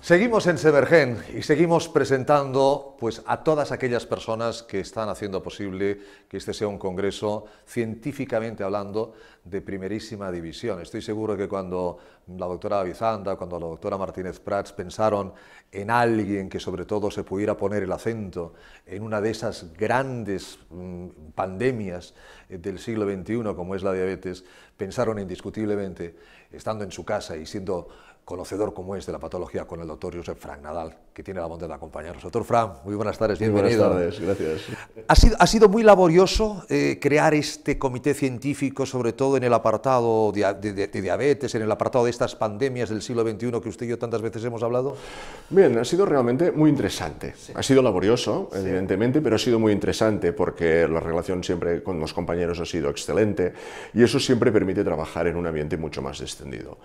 Seguimos en Severgen y seguimos presentando pues, a todas aquellas personas que están haciendo posible que este sea un congreso, científicamente hablando, de primerísima división. Estoy seguro que cuando la doctora Avizanda, cuando la doctora Martínez Prats pensaron en alguien que sobre todo se pudiera poner el acento en una de esas grandes mm, pandemias eh, del siglo XXI como es la diabetes, pensaron indiscutiblemente, estando en su casa y siendo conocedor como es de la patología con el doctor Josep Frank Nadal, que tiene la bondad de acompañarnos. Doctor Frank, muy buenas tardes, bienvenido. buenas tardes, gracias. Ha sido, muy laborioso eh, crear este comité científico, sobre todo en el apartado de, diabetes, en el apartado de estas pandemias del siglo XXI que usted y yo tantas veces hemos hablado? Bien, ha sido realmente muy interesante. Ha sido laborioso, evidentemente, pero ha sido muy interesante porque la relación siempre con los compañeros ha sido excelente y eso siempre permite trabajar en un ambiente mucho más extendido.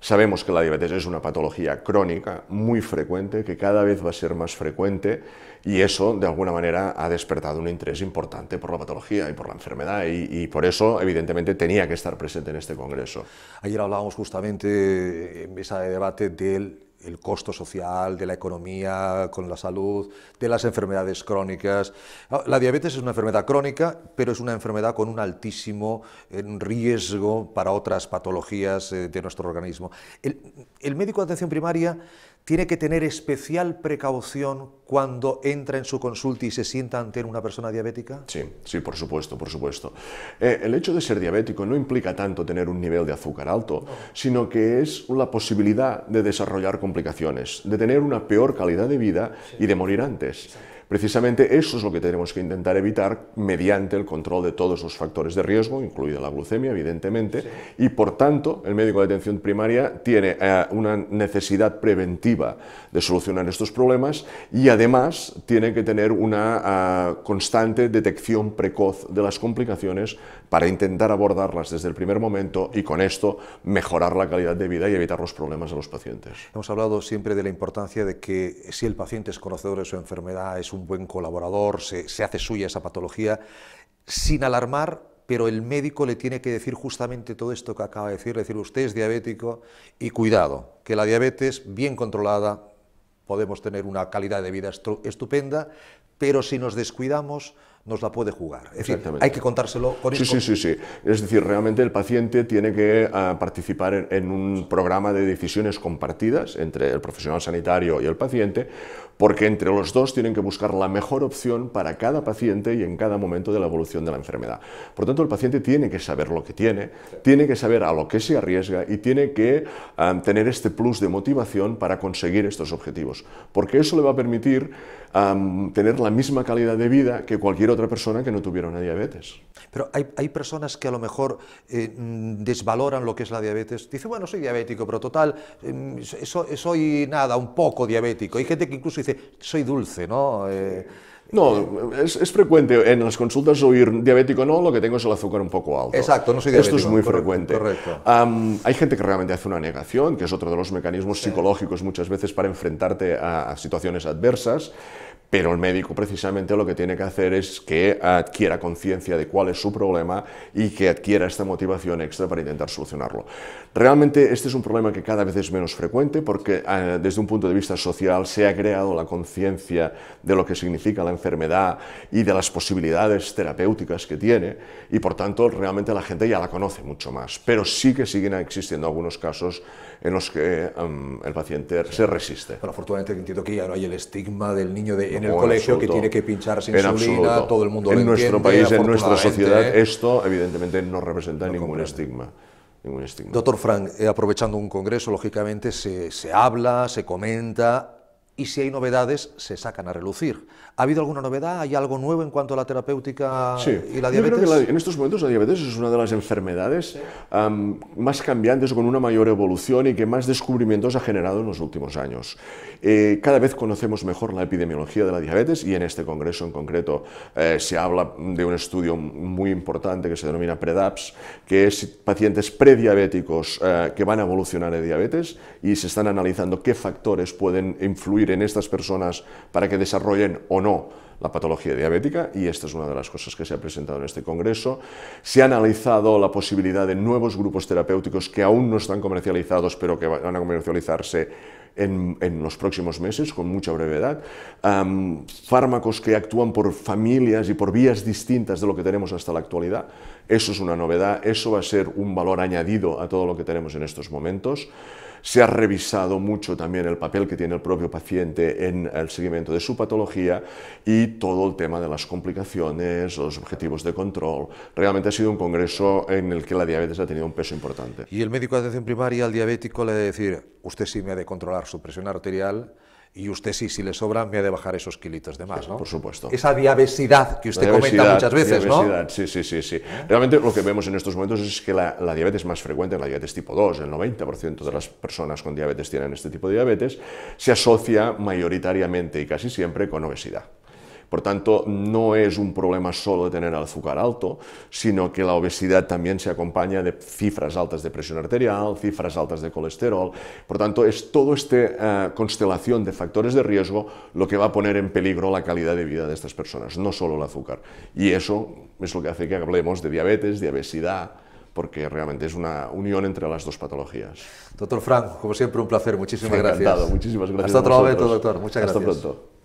Sabemos que la diabetes es una patología crónica muy frecuente, que cada vez va a ser más frecuente y eso de alguna manera ha despertado un interés importante por la patología y por la enfermedad y, por eso evidentemente tenía que estar presente en este congreso. Ayer hablábamos justamente eh, en mesa de debate del el costo social, de la economía, con la salud, de las enfermedades crónicas. Ah, la diabetes es una enfermedad crónica, pero es una enfermedad con un altísimo eh, riesgo para otras patologías eh, de nuestro organismo. El, médico de atención primaria tiene que tener especial precaución cuando entra en su consulta y se sienta ante una persona diabética? Sí, sí, por supuesto, por supuesto. Eh, el hecho de ser diabético no implica tanto tener un nivel de azúcar alto, sino que es la posibilidad de desarrollar complicaciones, de tener una peor calidad de vida y de morir antes. Precisamente eso es lo que tenemos que intentar evitar mediante el control de todos los factores de riesgo, incluida la glucemia, evidentemente, y por tanto el médico de atención primaria tiene eh, una necesidad preventiva de solucionar estos problemas y además tiene que tener una ah, constante detección precoz de las complicaciones para intentar abordarlas desde el primer momento y con esto mejorar la calidad de vida y evitar los problemas de los pacientes. Hemos hablado siempre de la importancia de que si el paciente es conocedor de su enfermedad, es un buen colaborador, se, se hace suya esa patología, sin alarmar, pero el médico le tiene que decir justamente todo esto que acaba de decir, decir usted es diabético y cuidado, que la diabetes bien controlada podemos tener una calidad de vida estupenda, pero si nos descuidamos nos la puede jugar. Es decir, hay que contárselo con Sí, sí, sí, sí. Es decir, realmente el paciente tiene que ah, participar en, un programa de decisiones compartidas entre el profesional sanitario y el paciente, porque entre los dos tienen que buscar la mejor opción para cada paciente y en cada momento de la evolución de la enfermedad. Por tanto, el paciente tiene que saber lo que tiene, tiene que saber a lo que se arriesga y tiene que ah, tener este plus de motivación para conseguir estos objetivos, porque eso le va a permitir ah, tener la misma calidad de vida que cualquier otro otra persona que no tuviera una diabetes. Pero hay, hay personas que a lo mejor eh, mm, desvaloran lo que es la diabetes. Dice, bueno, soy diabético, pero total, eh, soy, nada, un poco diabético. Hay gente que incluso dice, soy dulce, ¿no? Eh, no, es, frecuente en las consultas oír diabético no, lo que tengo es el azúcar un poco alto. Exacto, no soy diabético. Esto es muy frecuente. Correcto. hay gente que realmente hace una negación, que es otro de los mecanismos psicológicos muchas veces para enfrentarte a, a situaciones adversas. Pero el médico precisamente lo que tiene que hacer es que adquiera conciencia de cuál es su problema y que adquiera esta motivación extra para intentar solucionarlo. Realmente este es un problema que cada vez es menos frecuente porque eh, desde un punto de vista social se ha creado la conciencia de lo que significa la enfermedad y de las posibilidades terapéuticas que tiene y por tanto realmente la gente ya la conoce mucho más. Pero sí que siguen existiendo algunos casos en los que em, el paciente se resiste. pero afortunadamente entiendo que ya no hay el estigma del niño de, en el colegio que tiene que pincharse insulina, todo el mundo en nuestro país, en nuestra sociedad, esto evidentemente no representa ningún estigma. Doctor Frank, eh, aprovechando un congreso, lógicamente se, se, habla, se comenta, y si hay novedades, se sacan a relucir. ¿Ha habido alguna novedad? ¿Hay algo nuevo en cuanto a la terapéutica y la diabetes? Yo creo que en estos momentos la diabetes es una de las enfermedades más cambiantes, con una mayor evolución y que más descubrimientos ha generado en los últimos años. Eh, cada vez conocemos mejor la epidemiología de la diabetes y en este congreso en concreto eh, se habla de un estudio muy importante que se denomina PREDAPS, que es pacientes prediabéticos eh, que van a evolucionar de diabetes y se están analizando qué factores pueden influir en estas personas para que desarrollen o no la patología diabética, y esta es una de las cosas que se ha presentado en este congreso. Se ha analizado la posibilidad de nuevos grupos terapéuticos que aún no están comercializados, pero que van a comercializarse en, en, los próximos meses, con mucha brevedad. fármacos que actúan por familias y por vías distintas de lo que tenemos hasta la actualidad. Eso es una novedad, eso va a ser un valor añadido a todo lo que tenemos en estos momentos. Se ha revisado mucho también el papel que tiene el propio paciente en el seguimiento de su patología y todo el tema de las complicaciones, los objetivos de control. Realmente ha sido un congreso en el que la diabetes ha tenido un peso importante. Y el médico de atención primaria al diabético le debe decir, usted sí me ha de controlar su presión arterial y usted sí, si le sobra, me ha de bajar esos kilitos de más, ¿no? Por supuesto. Esa diabesidad que usted comenta muchas veces, ¿no? Sí, sí, sí, sí. Realmente lo que vemos en estos momentos es que la, la diabetes más frecuente, la diabetes tipo 2, el 90% de las personas con diabetes tienen este tipo de diabetes, se asocia mayoritariamente y casi siempre con obesidad. Por tanto, no es un problema solo de tener azúcar alto, sino que la obesidad también se acompaña de cifras altas de presión arterial, cifras altas de colesterol. Por tanto, es toda esta eh, constelación de factores de riesgo lo que va a poner en peligro la calidad de vida de estas personas, no solo el azúcar. Y eso es lo que hace que hablemos de diabetes, de obesidad, porque realmente es una unión entre las dos patologías. Doctor Frank, como siempre, un placer. Muchísimas Encantado. gracias. Muchísimas gracias. Hasta otro doctor. Muchas gracias. Hasta pronto.